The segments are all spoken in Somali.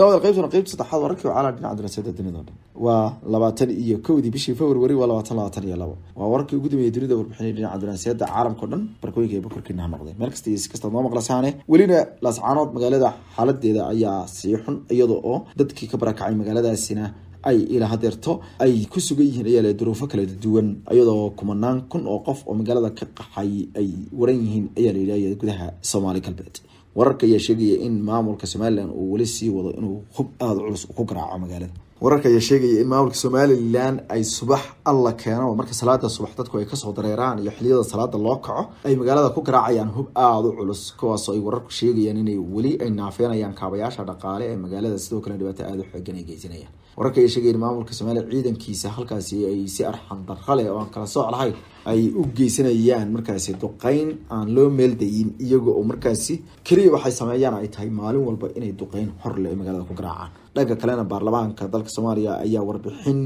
dawada qaybtuna qeybta saddexaad waa rakib calaa dhinaca daraasada dunidao dhan waa labaatan iyo kowdii bishii february waa labaatan labaatan iyo labo waa wararkii ugu dambeeyay dunida warbixinay dhinaca caalamka o dhan barkooyinka eeba korkiina ha noqday meel kasta iyo si noo maqlasaane welina laascaanood magaalada xaaladeeda ayaa sii xun iyada oo dadkii ka barakacay magaaladaasina ay ilaa hadeerto ay ku sugan yihiin ayaa le duruufo kala duwan iyadoo kumanaan kun oo qof oo magaalada ka qaxay ay waran yihiin ayaa la yidhahay gudaha soomaali galbeed wararka ayaa sheegaya in maamulka somalilan uu weli sii wado inuu hub aada culus ku garaaco magaalada wararka ayaa sheegaya in maamulka somalilan ay subax alla keenaan oo marka salaada subax dadku ay kasoo dareeraan iyo xiliyada salaada loo kaco ay magaalada ku garaacayaan hub aada u culus kuwaasoo ay wararku sheegayaan inay weli ay naafeenayaan kaabayaasha dhaqaale ee magaalada sidoo kale dhibaato aada u xoogan ay geysanayaan wararka ayaa sheegaya in maamulka somalilan ciidankiisa halkaasi ay si arxan oo aan kala sooc lahayn ay u geysanayaan markaasi duqeyn aan loo meeldayin iyaga oo markaasi keliya waxay sameeyaan ay tahay maalin walba inay duqeyn hor leh ay magaalada ku garaacaan dhanka kalena baarlamaanka dalka soomaaliya ayaa warbixin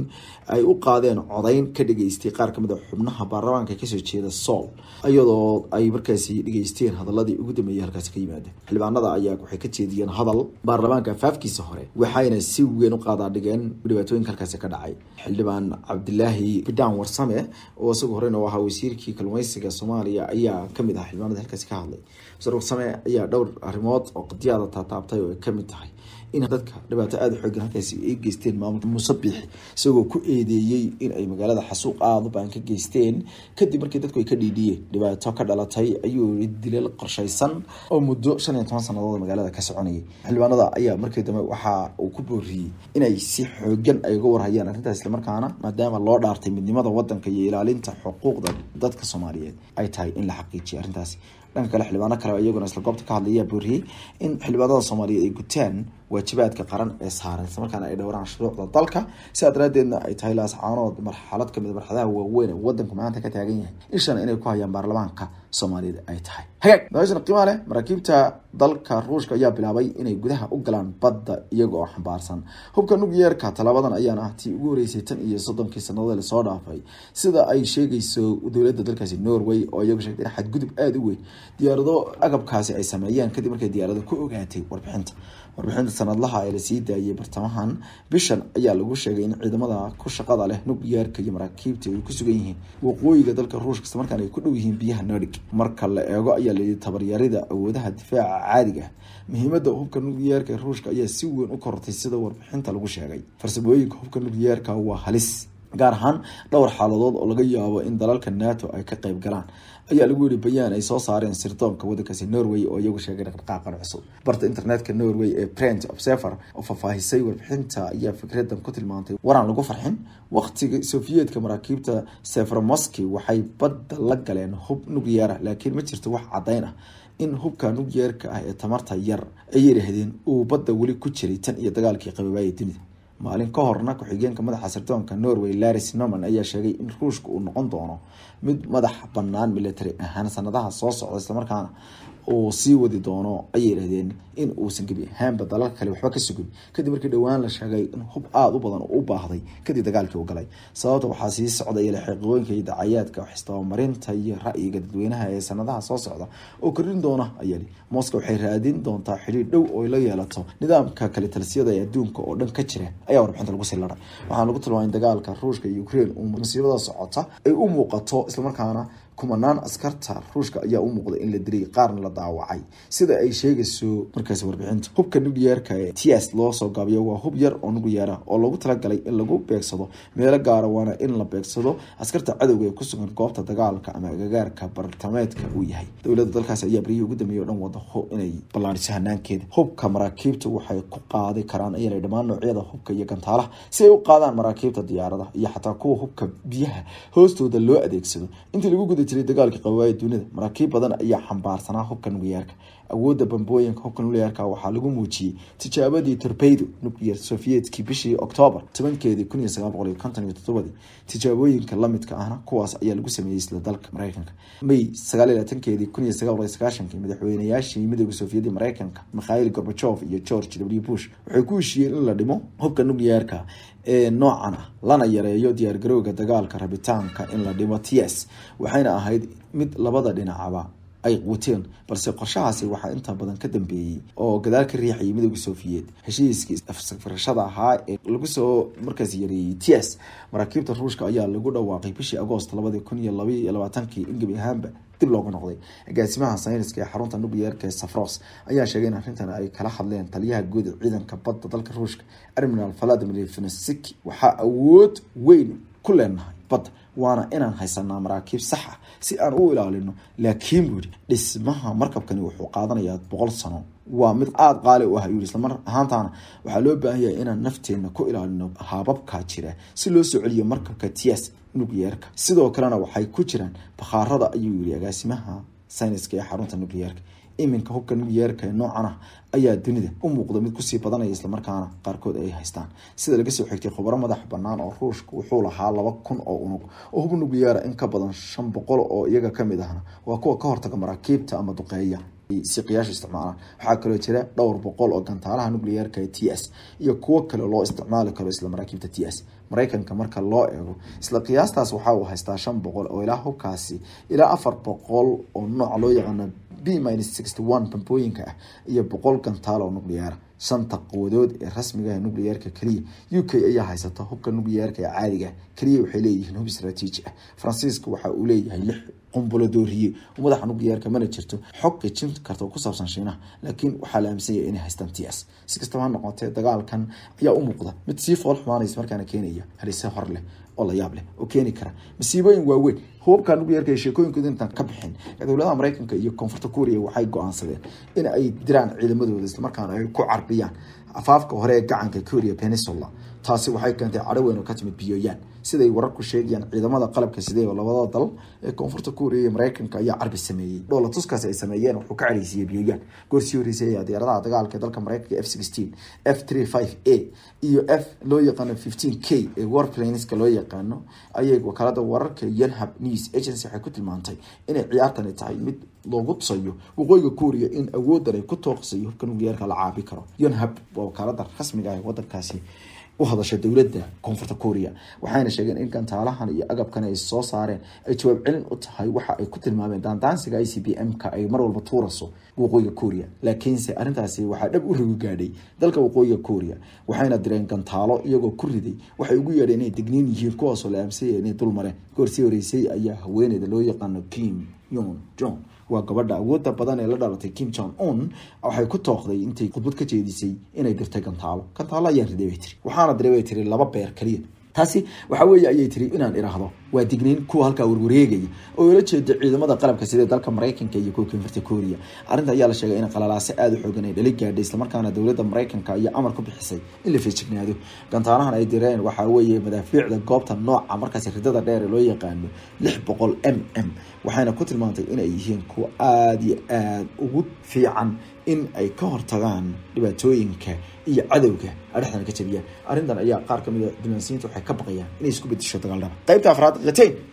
ay u qaadeen codeyn ka dhegeystay qaar kamid a ah xubnaha baarlamaanka kasoo jeeda sool iyadoo ay markaasi dhegeysteen hadaladii ugu dambeeyay halkaasi ka yimaada xildhibaanada ayaa waxay ka jeediyeen hadal baarlamaanka faafkiisa hore waxayna si weyn u qaadaadhigeen dhibaatooyinka halkaasi ka dhacay xildhibaan cabdilaahi bidaan warsame oo isagu horena u ahaa wasiirkii kalluumeysiga soomaaliya ayaa kamid ah xildhibaanada halkaasi ka hadlay warsame ayaa dhowr arrimood oo qadiyaada taataabtay oo ay kamid tahay in dadka dhibaato aada xoogan halkaasi ay geysteen maamulka musabix isagoo ku eedeeyey in ay magaalada xasuuq aada u baan ka geysteen kadib markii dadku ay ka dhiidhiyeen dhibaato ka dhalatay ayuu dilal qorshaysan oo muddo shan iyo toban sannadood magaalada ka soconayay xildhibaanada ayaa markii dambe waxa uu ku booriyey inay si xoogan ay uga warhayaan arrintaas islamarkaana maadaama loo dhaartay midnimada wadanka iyo ilaalinta xuquuqda dadka soomaaliyeed ay tahay in la xaqiijiya arrintaasi dhanka kale xildhibaano kale iyaguna isla goobta ka hadlay ayaa booriyey in xildhibaanada soomaaliyeed ay gutaan waajibaadka qaran ee saaran isla markaana ay dhowraan shuruucda dalka sidaa daraadeedna ay tahay laascaanood marxalad kamid marxaladaha waaweyn ee wadanku maanta ka taagan yahay ishana inay ku hayaan baarlamaanka soomaalida ay tahay hagaag daashana qiimaa leh maraakiibta dalka ruushka ayaa bilaabay inay gudaha u galaan badda iyagoo xambaarsan hubka nugyeerka talaabadan ayaana ah tii ugu horeysay tan iyo soddonkii sannadood lasoo dhaafay sida ay sheegayso dowladda dalkaasi norway oo iyagu sheegtay in xadgudub aada u weyn diyaarado agabkaasi ay sameeyeen kadib markay diyaarado ku ogaatay warbixinta warbixinta sanadlaha ee lasii daayay bartamahan bishan ayaa lagu sheegay in ciidamada ku shaqada leh nugyeerka iyo maraakiibta ay ku sugan yihiin waqooyiga dalka ruushka islamarkaan ay ku dhow yihiin biyaha nordic marka la eego ayaa layidhi tabaryarida awoodaha difaaca caadiga ah. muhiimada hubka nukliyeerka ruushka ayaa si weyn u korortay sida warbixinta lagu sheegay farsamooyinka hubka nukliyeerka waa halis gaar ahaan dhowr xaaladood oo laga yaabo in dalalka nato ay ka qeyb galaan ayaa lagu yihi bayaan ay soo saareen sirdoonka waddankaasi norway oo iyagu sheegay dhaqdhaqaaqan cusub barta internetka norway ee brent observer oo faahfaahisay warbixinta ayaa fikradan ku tilmaantay waraan lagu farxin waqtigii sofiyedka maraakiibta severomoski waxay badda la galeen hub nugyeera laakiin ma jirto wax caddayn ah in hubka nugyeerka ah ee tamarta yar ayay yidhaahdeen uu badda weli ku jiray tan iyo dagaalkii qababaaya dunida maalin ka horna ku-xigeenka madaxa sirdoonka norway laris norman ayaa sheegay in ruushka uu noqon doono mid madax bannaan military ahaan sanadaha soo socda islamarkaana uu sii wadi doono ayay yidhahdeen in uusan gebi ahaanba dalal kale waxba ka sugun kadib markii dhowaan la sheegay in hub aada u badan u baahday kadib dagaalkii u galay sababta waxaa sii socdaya laxiiqooyinka iyo dacayaadka waxistobamarinta iyo ra-yiga dadweynaha ee sanadaha soo socda oo korin doona ayali moscow waxay raadin doontaa xiriir dhow oo la yeelato nidaamka kale talsiyada ee adduunka oo dhan ka jira ayaa warbixinta lagu sii laray waxaana lagu tilmaamay in dagaalka ruushka iyo ukraine uu masiibada socota ay u muuqato islamarkaana kumanaan askarta ruushka ayaa u muuqday in la dilay qaarna la daawacay sida ay sheegayso markaasi warbixinta hubka nucleerka ee ts loo soo gaabiyo waa hub yar oo nucleer oo lagu talagalay in lagu beegsado meelo gaara ah, waana in la beegsado askarta cadowga ee kusugan goobta dagaalka ama agagaarka bartameedka uu yahay dowladda dalkaas ayaa bariyihii ugu dambeeyay o dhan wadaho inay ballaariso hanaankeeda hubka maraakiibta waxay ku qaadi karaan ayalay dhammaan noocyada hubka iyo gantaalaha si ay u qaadaan maraakiibta diyaaradaha iyo xataa kuwa hubka biyaha hoostooda loo adeegsado intii lagu guda jiray dagaalkii qabaaya dunida maraakiib badan ayaa xambaarsanaa hubkan weyaarka awoodda bambooyinka hubka nucleerka waxaa lagu muujiyey tijaabadii torbaydo nuclear sovietkii bishii octoobar tobankeedii kun iyo sagaal boqol iyo konton iyo toddobadii tijaabooyinka lamidka ahna kuwaas ayaa lagu sameeyey isla dalka mareykanka may sagaal iyo labatankeedii kun iyo sagaal boqol iyo sagaashankii madaxweynayaashii midooda soofiyadii mareykanka mikhail gorbajof iyo george w bush waxay ku heshiiyeen in la dhimo hubka nucleerka ee noocan ah lana yareeyo diyaargarowga dagaalka rabitaanka in la dhimo ts waxayna ahayd mid labada dhinacaba ay quuteen balse qorshahaasi waxaa inta badan ka dambeeyey oo gadaal ka riixayay midooda soofiyeed heshiiskii safarashada ahaa ee lagu soo markaas yareeyey t s maraakiibta ruushka ayaa lagu dhawaaqay bishii agoost labadi kun iyo labaiy labaatankii in gebi ahaanba dib looga noqday agaasimaha sayniska ee xarunta nukliyeerka ee safros ayaa sheegay in arrintan ay kala hadleen taliyaha guud ee ciidanka badda dalka ruushka arminal valadimir finesik waxaa awood weyn ku leenahay badda waana inaan haysanaa maraakiib sax ah si aan u ilaalino laakiin buu yidhi dhismaha markabkani wuxuu qaadanayaa boqol sano waa mid aada qaali u ah yuu islama ahaantaana waxaa loo baahan yahay inaan nafteena ku ilaalino haababka jira si loo soo celiyo markabka tias nukliyeerka sidoo kalena waxay ku jiraan bakhaarada ayuu yidhi agaasimaha sayniska ee xarunta nukliyeerka iminka hubkan yeerka noocan ah ayaa dunida u muuqda mid kusii badanaya islamarkaana qaarkood ay haystaan sida laga soo xigtay khubaro madax banaan oo ruushka wuxuu lahaa laba kun oo unug oo hub unug yeera in ka badan shan boqol oo iyaga kamid ahna waa kuwa ka hortaga maraakiibta ama duqeeya siqiyaasha isticmaalaan waxaa kaloo jira dhowr boqol oo gantaalaha ee t s iyo kuwo kale loo isticmaali karo isla maraakiibta t s maraykanka marka loo eego isla qiyaastaas waxa uu haystaa shan boqol oo ilaa hubkaasi ilaa afar boqol oo nooc loo yaqaana b min sixty one bambooyinka ah iyo boqol gantaal oo nucleara shanta quwadood ee rasmiga nucleerka keliya u k ayaa haysata hubka nucleerka ee caadiga ah. keliya waxay leeyihiin hub straatiiji ah faransiiska waxa uu leeyahay lix qumbulo dooriye madaxa nucleerka mana jirto xog gejin karta ku saabsan shiinaha laakiin waxaa la aaminsanya inay haystaan t s si kastaba ha noqotee dagaalkan ayaa u muuqda mid sii fool xumaanaysa markaana keenaya halise hor leh oo la yaab leh oo keeni kara masiibooyin waaweyn hubabka lagu yarkay sheekooyinkood intaan ka bixin dowladaha mareykanka iyo koonfurta kuuriya waxay go-aansadeen in ay diraan ciidamadooda islamarkaana ay ku carbiyaan afaafka hore ee gacanka korea peninsula taasi waxay keentay cadho weyn oo ka timid piyoyan siday wararku sheegayaan ciidamada qalabka sideeba labada dal ee koonfurta kuuriya iyo mareykanka ayaa carbi sameeyey dhoola tuskaasi ay sameeyeen wuxuu ka celiysiyey piyoyan goorsii horeysay ayaa diyaaradaha dagaalka ee dalka mareykanka f sixteen f three five a iyo f loo yaqaano fifteen k ee warplaneska loo yaqaano ayay wakaalada wararka yonhab news agency waxay ku tilmaantay inay ciyaartani tahay mid loogu tusayo waqooyiga kuuriya in awooddan ay ku tooqsayo hubka nucleerka la caabi karo yonhab waa wakaalada rasmiga ah wadankaasi u hadasha dowladda koonfurta kuuriya waxayna sheegeen in gantaalahan iyo agabkan ay soo saareen ay jawaab celin u tahay waxa ay ku tilmaameen daandaansiga i c b m-ka ay mar walba tuuraso waqooyiga kuuriya laakiinse arrintaasi waxaa dhab u rugi gaadhay dalka waqooyiga kuuriya waxayna direen gantaalo iyagoo ku riday waxay ugu yeedheen inay degniin yihiin kuwaasoo la aamsaya inay dul mareen horeysay ayaa haweeneyda loo yaqaano kim yon john waa gabadha awooda badan ee la dhalatay kim jong un waxay ku tooqday intay khudbad ka jeedisay inay dirtay gantaalo gantaalo ayaan rideebay tiri waxaana direebay tiri laba beer keliya taasi waxa weeye ayay tiri inaan iraahdo waa digniin kuwa halkaa warwareegaya oo ula jeeda ciidamada qalabka sida dalka mareykanka iyo koonfurta kooriya arrinta ayaa la sheegay in qalalaase aada u xoogan ay dhali gaadhay islamarkaana dowladda mareykanka iyo amar ku bixisay in la feejignaado gantaanahan ay direen waxaa weeye madaafiicda goobta nooca markaasi ridada dheer ee loo yaqaano lix boqol m m waxayna ku tilmaantay inay yihiin kuwa aada iyo aada ugu fiican in ay ka hortagaan dhibaatooyinka iyo cadowga adhexdan ka jabiyaan arrintan ayaa qaar kamid a ah dumaansiyiinta waxay ka baqayaan inay isku bedisho dagaal qaybta afraad já tem.